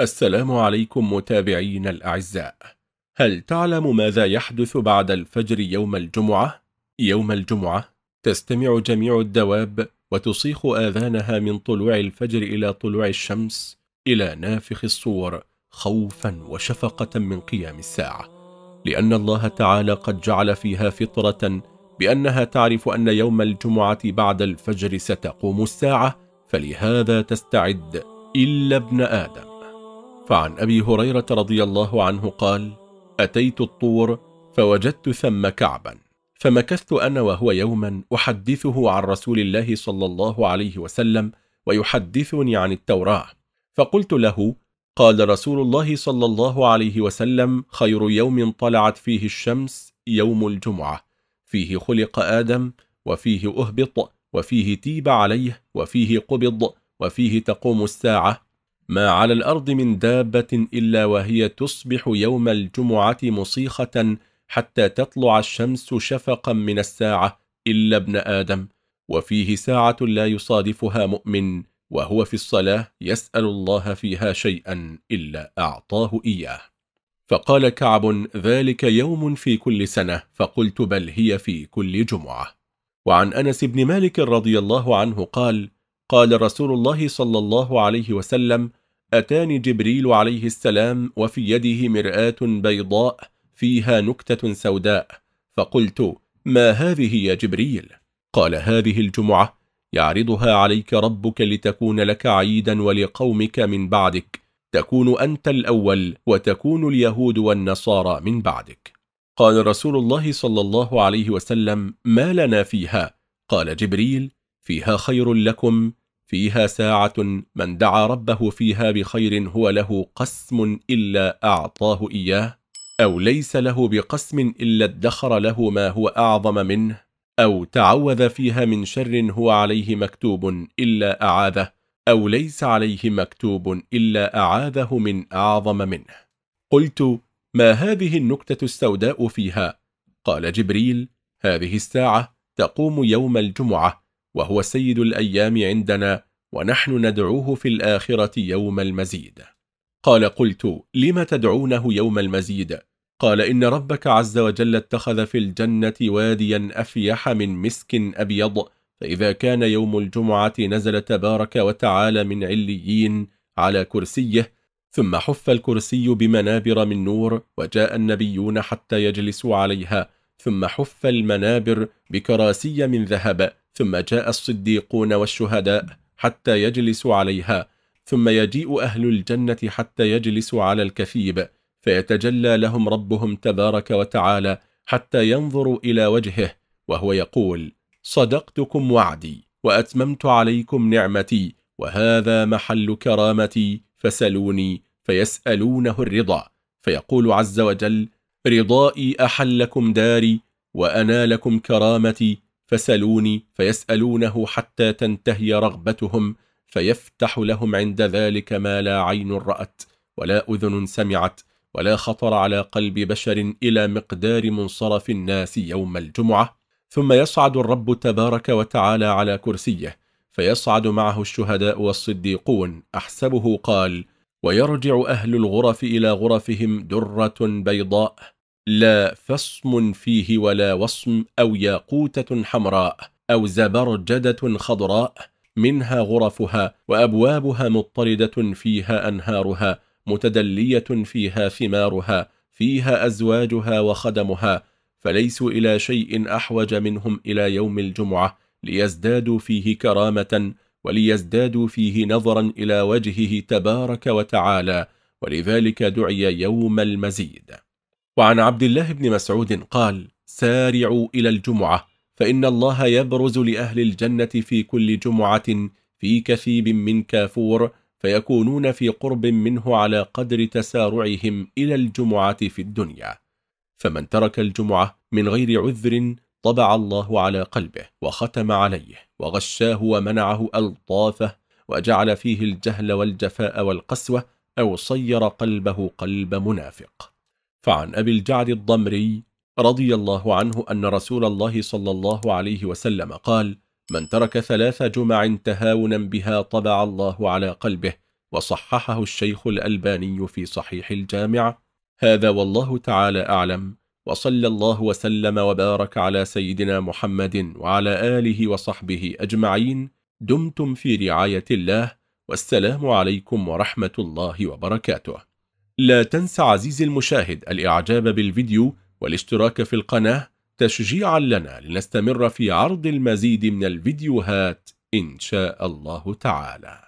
السلام عليكم متابعين الأعزاء هل تعلم ماذا يحدث بعد الفجر يوم الجمعة؟ يوم الجمعة تستمع جميع الدواب وتصيخ آذانها من طلوع الفجر إلى طلوع الشمس إلى نافخ الصور خوفا وشفقة من قيام الساعة لأن الله تعالى قد جعل فيها فطرة بأنها تعرف أن يوم الجمعة بعد الفجر ستقوم الساعة فلهذا تستعد إلا ابن آدم فعن أبي هريرة رضي الله عنه قال أتيت الطور فوجدت ثم كعبا فمكثت أنا وهو يوما أحدثه عن رسول الله صلى الله عليه وسلم ويحدثني عن التوراة فقلت له قال رسول الله صلى الله عليه وسلم خير يوم طلعت فيه الشمس يوم الجمعة فيه خلق آدم وفيه أهبط وفيه تيب عليه وفيه قبض وفيه تقوم الساعة ما على الأرض من دابة إلا وهي تصبح يوم الجمعة مصيخة حتى تطلع الشمس شفقا من الساعة إلا ابن آدم وفيه ساعة لا يصادفها مؤمن وهو في الصلاة يسأل الله فيها شيئا إلا أعطاه إياه فقال كعب ذلك يوم في كل سنة فقلت بل هي في كل جمعة وعن أنس بن مالك رضي الله عنه قال قال رسول الله صلى الله عليه وسلم أتاني جبريل عليه السلام وفي يده مرآة بيضاء فيها نكتة سوداء فقلت ما هذه يا جبريل؟ قال هذه الجمعة يعرضها عليك ربك لتكون لك عيدا ولقومك من بعدك تكون أنت الأول وتكون اليهود والنصارى من بعدك قال رسول الله صلى الله عليه وسلم ما لنا فيها؟ قال جبريل فيها خير لكم فيها ساعة من دعا ربه فيها بخير هو له قسم إلا أعطاه إياه أو ليس له بقسم إلا ادخر له ما هو أعظم منه أو تعوذ فيها من شر هو عليه مكتوب إلا أعاذه أو ليس عليه مكتوب إلا أعاذه من أعظم منه قلت ما هذه النكتة السوداء فيها؟ قال جبريل هذه الساعة تقوم يوم الجمعة وهو سيد الأيام عندنا ونحن ندعوه في الآخرة يوم المزيد قال قلت لم تدعونه يوم المزيد قال إن ربك عز وجل اتخذ في الجنة واديا أفيح من مسك أبيض فإذا كان يوم الجمعة نزل تبارك وتعالى من عليين على كرسيه ثم حف الكرسي بمنابر من نور وجاء النبيون حتى يجلسوا عليها ثم حف المنابر بكراسي من ذهب ثم جاء الصديقون والشهداء حتى يجلسوا عليها ثم يجيء أهل الجنة حتى يجلسوا على الكثيب فيتجلى لهم ربهم تبارك وتعالى حتى ينظروا إلى وجهه وهو يقول صدقتكم وعدي وأتممت عليكم نعمتي وهذا محل كرامتي فسلوني فيسألونه الرضا فيقول عز وجل رضائي أحلكم داري وأنا لكم كرامتي فسلوني فيسألونه حتى تنتهي رغبتهم فيفتح لهم عند ذلك ما لا عين رأت ولا أذن سمعت ولا خطر على قلب بشر إلى مقدار منصرف الناس يوم الجمعة ثم يصعد الرب تبارك وتعالى على كرسيه فيصعد معه الشهداء والصديقون أحسبه قال ويرجع أهل الغرف إلى غرفهم درة بيضاء لا فصم فيه ولا وصم أو ياقوتة حمراء أو زبرجدة خضراء منها غرفها وأبوابها مضطردة فيها أنهارها متدلية فيها ثمارها فيها أزواجها وخدمها فليسوا إلى شيء أحوج منهم إلى يوم الجمعة ليزدادوا فيه كرامة وليزدادوا فيه نظرا إلى وجهه تبارك وتعالى ولذلك دعي يوم المزيد وعن عبد الله بن مسعود قال سارعوا إلى الجمعة فإن الله يبرز لأهل الجنة في كل جمعة في كثيب من كافور فيكونون في قرب منه على قدر تسارعهم إلى الجمعة في الدنيا فمن ترك الجمعة من غير عذر طبع الله على قلبه وختم عليه وغشاه ومنعه ألطافه وجعل فيه الجهل والجفاء والقسوة أو صير قلبه قلب منافق فعن أبي الجعد الضمري رضي الله عنه أن رسول الله صلى الله عليه وسلم قال من ترك ثلاث جمع تهاونا بها طبع الله على قلبه وصححه الشيخ الألباني في صحيح الجامع هذا والله تعالى أعلم وصلى الله وسلم وبارك على سيدنا محمد وعلى آله وصحبه أجمعين دمتم في رعاية الله والسلام عليكم ورحمة الله وبركاته لا تنسى عزيزي المشاهد الإعجاب بالفيديو والاشتراك في القناة تشجيعا لنا لنستمر في عرض المزيد من الفيديوهات إن شاء الله تعالى